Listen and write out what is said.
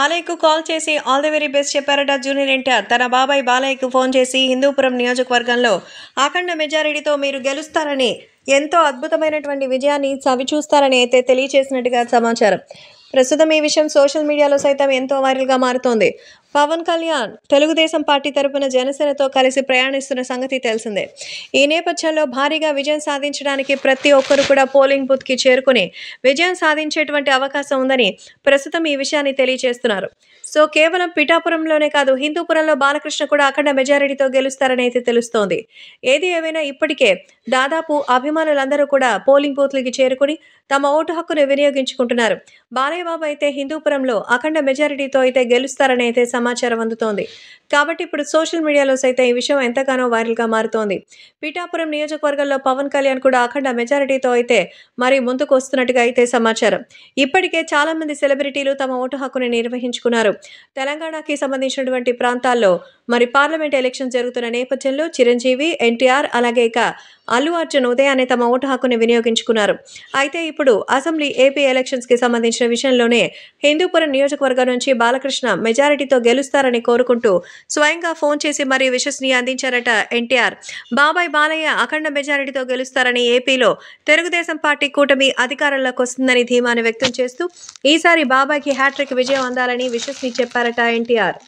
బాలయ్యకు call చేసి all the very best చెప్పారట junior NTR తన బాబాయ్ బాలయ్యకు ఫోన్ చేసి హిందూపురం నియోజకవర్గంలో అఖండ మెజారిటీతో మీరు గెలుస్తారని ఎంతో అద్భుతమైనటువంటి విజయాన్ని చూస్తారని అయితే తెలియచేసినట్టుగా సమాచారం ప్రస్తుతం ఈ విషయం సోషల్ మీడియాలో సైతం ఎంతో వైరల్గా మారుతోంది పవన్ కళ్యాణ్ తెలుగుదేశం పార్టీ తరపున జనసేనతో కలిసి ప్రయాణిస్తున్న సంగతి తెలిసిందే ఈ నేపథ్యంలో భారీగా విజయం సాధించడానికి ప్రతి ఒక్కరు కూడా పోలింగ్ బూత్ కి చేరుకుని విజయం సాధించేటువంటి అవకాశం ఉందని ప్రస్తుతం ఈ విషయాన్ని తెలియజేస్తున్నారు సో కేవలం పిఠాపురంలోనే కాదు హిందూపురంలో బాలకృష్ణ కూడా అఖండ మెజారిటీతో గెలుస్తారని అయితే తెలుస్తోంది ఏది ఏమైనా ఇప్పటికే దాదాపు అభిమానులందరూ కూడా పోలింగ్ బూత్లకి చేరుకుని తమ ఓటు హక్కును వినియోగించుకుంటున్నారు బాలయ్యబాబు అయితే హిందూపురంలో అఖండ మెజారిటీతో అయితే గెలుస్తారని అయితే సమాచారం అందుతోంది కాబట్టి ఇప్పుడు సోషల్ మీడియాలో సైతం ఈ విషయం ఎంతగానో వైరల్గా మారుతోంది పీఠాపురం నియోజకవర్గంలో పవన్ కళ్యాణ్ కూడా అఖండ మెజారిటీతో అయితే మరి ముందుకు వస్తున్నట్టుగా అయితే సమాచారం ఇప్పటికే చాలా మంది సెలబ్రిటీలు తమ ఓటు హక్కుని నిర్వహించుకున్నారు తెలంగాణకి సంబంధించినటువంటి ప్రాంతాల్లో మరి పార్లమెంట్ ఎలక్షన్ జరుగుతున్న నేపథ్యంలో చిరంజీవి ఎన్టీఆర్ అలాగే ఇక అల్లు అర్జున్ ఉదయాన్నే తమ ఓటు హక్కుని వినియోగించుకున్నారు అయితే ఇప్పుడు అసెంబ్లీ ఏపీ ఎలక్షన్స్కి సంబంధించిన విషయంలోనే హిందూపురం నియోజకవర్గం నుంచి బాలకృష్ణ మెజారిటీతో గెలుస్తారని కోరుకుంటూ స్వయంగా ఫోన్ చేసి మరీ విశ్వసనీయ అందించారట ఎన్టీఆర్ బాబాయ్ బాలయ్య అఖండ మెజారిటీతో గెలుస్తారని ఏపీలో తెలుగుదేశం పార్టీ కూటమి అధికారంలోకి వస్తుందని ధీమాను వ్యక్తం చేస్తూ ఈసారి బాబాయ్కి హ్యాట్రిక్ విజయం అందాలని విషస్ని చెప్పారట ఎన్టీఆర్